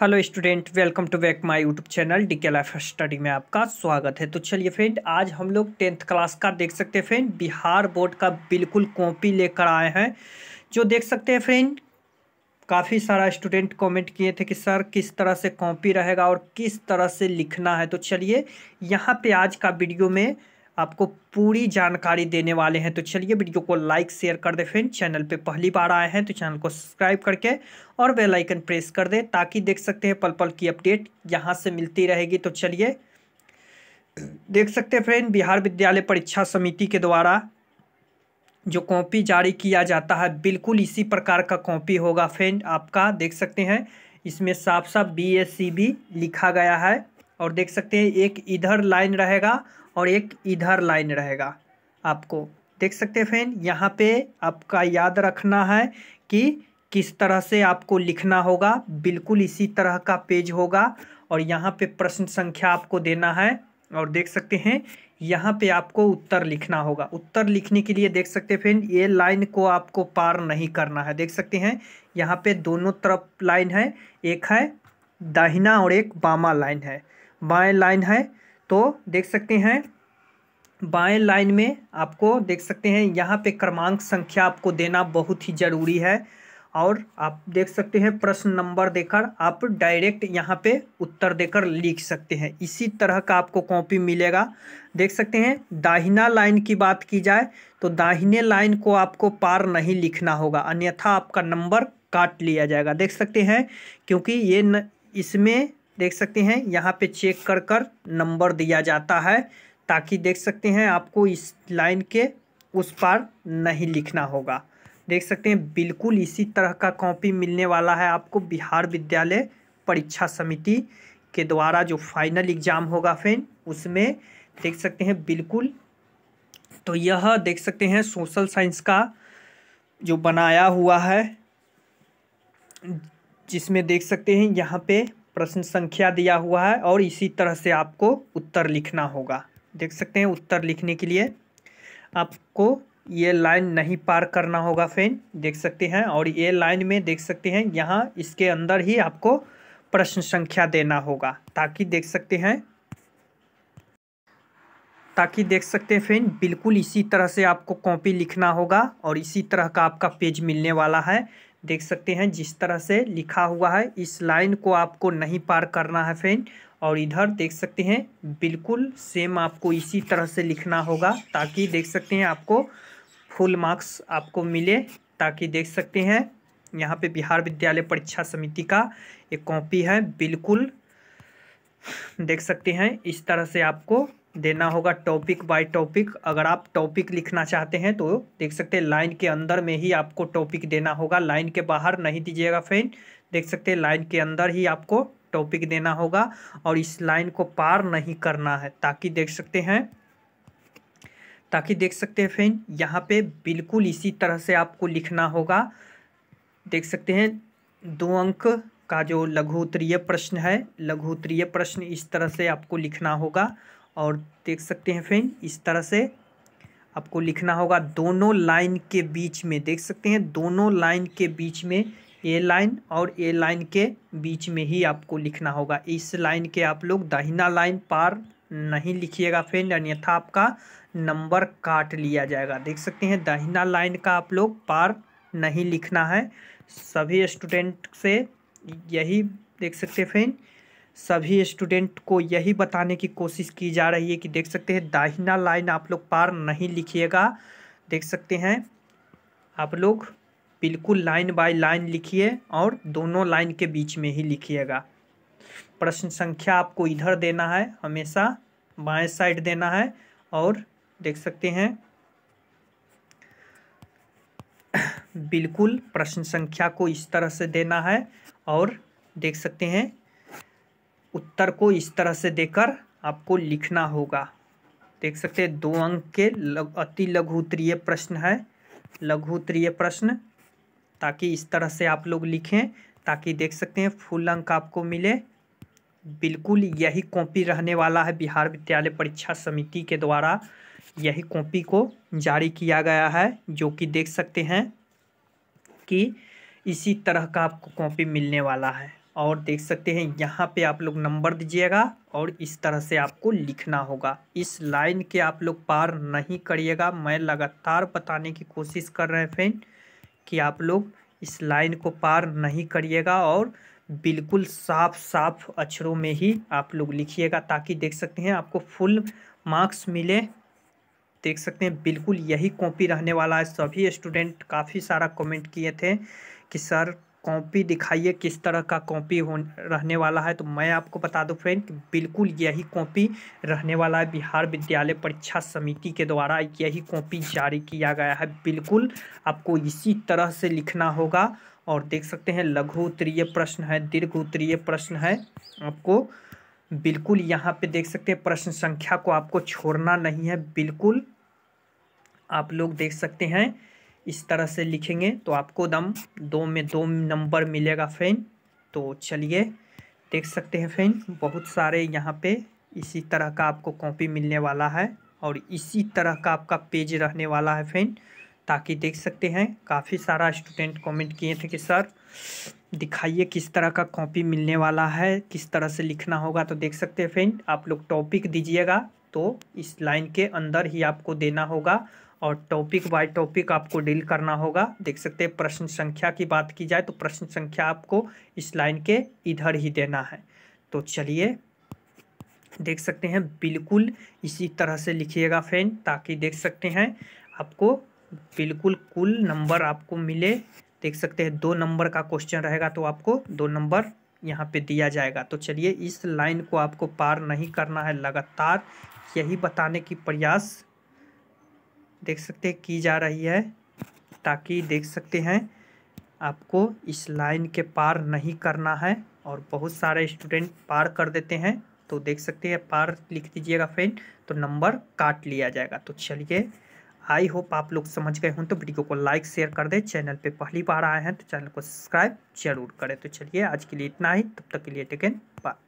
hello student welcome to back my YouTube channel D K life study में आपका स्वागत है तो चलिए फ्रेंड आज हम लोग टेंथ क्लास का देख सकते हैं फ्रेंड बिहार बोर्ड का बिल्कुल कॉपी लेकर आए हैं जो देख सकते हैं फ्रेंड काफ़ी सारा स्टूडेंट कमेंट किए थे कि सर किस तरह से कॉपी रहेगा और किस तरह से लिखना है तो चलिए यहाँ पर आज का वीडियो में आपको पूरी जानकारी देने वाले हैं तो चलिए वीडियो को लाइक शेयर कर दे फ्रेंड चैनल पे पहली बार आए हैं तो चैनल को सब्सक्राइब करके और बेल आइकन प्रेस कर दें ताकि देख सकते हैं पल पल की अपडेट यहाँ से मिलती रहेगी तो चलिए देख सकते हैं फ्रेंड बिहार विद्यालय परीक्षा समिति के द्वारा जो कॉपी जारी किया जाता है बिल्कुल इसी प्रकार का कॉपी होगा फ्रेंड आपका देख सकते हैं इसमें साफ साफ बी एस सी बी लिखा गया है और देख सकते हैं एक इधर लाइन रहेगा और एक इधर लाइन रहेगा आपको देख सकते हैं फ्रेंड यहाँ पे आपका याद रखना है कि किस तरह से आपको लिखना होगा बिल्कुल इसी तरह का पेज होगा और यहाँ पे प्रश्न संख्या आपको देना है और देख सकते हैं यहाँ पे आपको उत्तर लिखना होगा उत्तर लिखने के लिए देख सकते हैं फ्रेंड ये लाइन को आपको पार नहीं करना है देख सकते हैं यहाँ पे दोनों तरफ लाइन है एक है दाहिना और एक बामा लाइन है बाएं लाइन है तो देख सकते हैं बाएं लाइन में आपको देख सकते हैं यहाँ पे क्रमांक संख्या आपको देना बहुत ही ज़रूरी है और आप देख सकते हैं प्रश्न नंबर देकर आप डायरेक्ट यहाँ पे उत्तर देकर लिख सकते हैं इसी तरह का आपको कॉपी मिलेगा देख सकते हैं दाहिना लाइन की बात की जाए तो दाहिने लाइन को आपको पार नहीं लिखना होगा अन्यथा आपका नंबर काट लिया जाएगा देख सकते हैं क्योंकि ये न, इसमें देख सकते हैं यहाँ पे चेक कर कर नंबर दिया जाता है ताकि देख सकते हैं आपको इस लाइन के उस पार नहीं लिखना होगा देख सकते हैं बिल्कुल इसी तरह का कॉपी मिलने वाला है आपको बिहार विद्यालय परीक्षा समिति के द्वारा जो फाइनल एग्ज़ाम होगा फिर उसमें देख सकते हैं बिल्कुल तो यह देख सकते हैं सोशल साइंस का जो बनाया हुआ है जिसमें देख सकते हैं यहाँ पे प्रश्न संख्या दिया हुआ है और इसी तरह से आपको उत्तर लिखना होगा देख सकते हैं उत्तर लिखने के लिए आपको ये लाइन नहीं पार करना होगा फेन देख सकते हैं और ये लाइन में देख सकते हैं यहाँ इसके अंदर ही आपको प्रश्न संख्या देना होगा ताकि देख सकते हैं ताकि देख सकते हैं फेन बिल्कुल इसी तरह से आपको कॉपी लिखना होगा और इसी तरह का आपका पेज मिलने वाला है देख सकते हैं जिस तरह से लिखा हुआ है इस लाइन को आपको नहीं पार करना है फ्रेंड और इधर देख सकते हैं बिल्कुल सेम आपको इसी तरह से लिखना होगा ताकि देख सकते हैं आपको फुल मार्क्स आपको मिले ताकि देख सकते हैं यहाँ पे बिहार विद्यालय परीक्षा समिति का एक कॉपी है बिल्कुल देख सकते हैं इस तरह से आपको देना होगा टॉपिक बाय टॉपिक अगर आप टॉपिक लिखना चाहते हैं तो देख सकते हैं लाइन के अंदर में ही आपको टॉपिक देना होगा लाइन के बाहर नहीं दीजिएगा फ्रेंड देख सकते हैं लाइन के अंदर ही आपको टॉपिक देना होगा और इस लाइन को पार नहीं करना है ताकि देख सकते हैं ताकि देख सकते हैं फ्रेंड यहाँ पे बिल्कुल इसी तरह से आपको लिखना होगा देख सकते हैं दो अंक का जो लघु उत्तरीय प्रश्न है लघु उत्तरीय प्रश्न इस तरह से आपको लिखना होगा और देख सकते हैं फ्रेंड इस तरह से आपको लिखना होगा दोनों लाइन के बीच में देख सकते हैं दोनों लाइन के बीच में ए लाइन और ए लाइन के बीच में ही आपको लिखना होगा इस लाइन के आप लोग दाहिना लाइन पार नहीं लिखिएगा फ्रेंड अन्यथा आपका नंबर काट लिया जाएगा देख सकते हैं दाहिना लाइन का आप लोग पार नहीं लिखना है सभी स्टूडेंट से यही देख सकते हैं फ्रेंड सभी स्टूडेंट को यही बताने की कोशिश की जा रही है कि देख सकते हैं दाहिना लाइन आप लोग पार नहीं लिखिएगा देख सकते हैं आप लोग बिल्कुल लाइन बाय लाइन लिखिए और दोनों लाइन के बीच में ही लिखिएगा प्रश्न संख्या आपको इधर देना है हमेशा बाएं साइड देना है और देख सकते हैं बिल्कुल प्रश्न संख्या को इस तरह से देना है और देख सकते हैं उत्तर को इस तरह से देकर आपको लिखना होगा देख सकते हैं दो अंक के लग, अति लघु उत्तरीय प्रश्न है लघु उत्तरीय प्रश्न ताकि इस तरह से आप लोग लिखें ताकि देख सकते हैं फुल अंक आपको मिले बिल्कुल यही कॉपी रहने वाला है बिहार विद्यालय परीक्षा समिति के द्वारा यही कॉपी को जारी किया गया है जो कि देख सकते हैं कि इसी तरह का आपको कॉपी मिलने वाला है और देख सकते हैं यहाँ पे आप लोग नंबर दीजिएगा और इस तरह से आपको लिखना होगा इस लाइन के आप लोग पार नहीं करिएगा मैं लगातार बताने की कोशिश कर रहे हैं फ्रेंड कि आप लोग इस लाइन को पार नहीं करिएगा और बिल्कुल साफ साफ अक्षरों में ही आप लोग लिखिएगा ताकि देख सकते हैं आपको फुल मार्क्स मिले देख सकते हैं बिल्कुल यही कॉपी रहने वाला है सभी स्टूडेंट काफ़ी सारा कमेंट किए थे कि सर कॉपी दिखाइए किस तरह का कॉपी हो रहने वाला है तो मैं आपको बता दूं फ्रेंड कि बिल्कुल यही कॉपी रहने वाला है बिहार विद्यालय परीक्षा समिति के द्वारा यही कॉपी जारी किया गया है बिल्कुल आपको इसी तरह से लिखना होगा और देख सकते हैं लघु उत्तरीय प्रश्न है दीर्घ उत्तरीय प्रश्न है आपको बिल्कुल यहाँ पे देख सकते हैं प्रश्न संख्या को आपको छोड़ना नहीं है बिल्कुल आप लोग देख सकते हैं इस तरह से लिखेंगे तो आपको दम दो में दो नंबर मिलेगा फ्रेंड तो चलिए देख सकते हैं फ्रेंड बहुत सारे यहाँ पे इसी तरह का आपको कॉपी मिलने वाला है और इसी तरह का आपका पेज रहने वाला है फ्रेंड ताकि देख सकते हैं काफ़ी सारा स्टूडेंट कमेंट किए थे कि सर दिखाइए किस तरह का कॉपी मिलने वाला है किस तरह से लिखना होगा तो देख सकते हैं फ्रेंड आप लोग टॉपिक दीजिएगा तो इस लाइन के अंदर ही आपको देना होगा और टॉपिक बाय टॉपिक आपको डील करना होगा देख सकते हैं प्रश्न संख्या की बात की जाए तो प्रश्न संख्या आपको इस लाइन के इधर ही देना है तो चलिए देख सकते हैं बिल्कुल इसी तरह से लिखिएगा फ्रेंड ताकि देख सकते हैं आपको बिल्कुल कुल नंबर आपको मिले देख सकते हैं दो नंबर का क्वेश्चन रहेगा तो आपको दो नंबर यहाँ पे दिया जाएगा तो चलिए इस लाइन को आपको पार नहीं करना है लगातार यही बताने की प्रयास देख सकते हैं की जा रही है ताकि देख सकते हैं आपको इस लाइन के पार नहीं करना है और बहुत सारे स्टूडेंट पार कर देते हैं तो देख सकते हैं पार लिख दीजिएगा फ्रेंड तो नंबर काट लिया जाएगा तो चलिए आई होप आप लोग समझ गए हों तो वीडियो को लाइक शेयर कर दें चैनल पे पहली बार आए हैं तो चैनल को सब्सक्राइब जरूर करें तो चलिए आज के लिए इतना ही तब तक के लिए टेकन बाय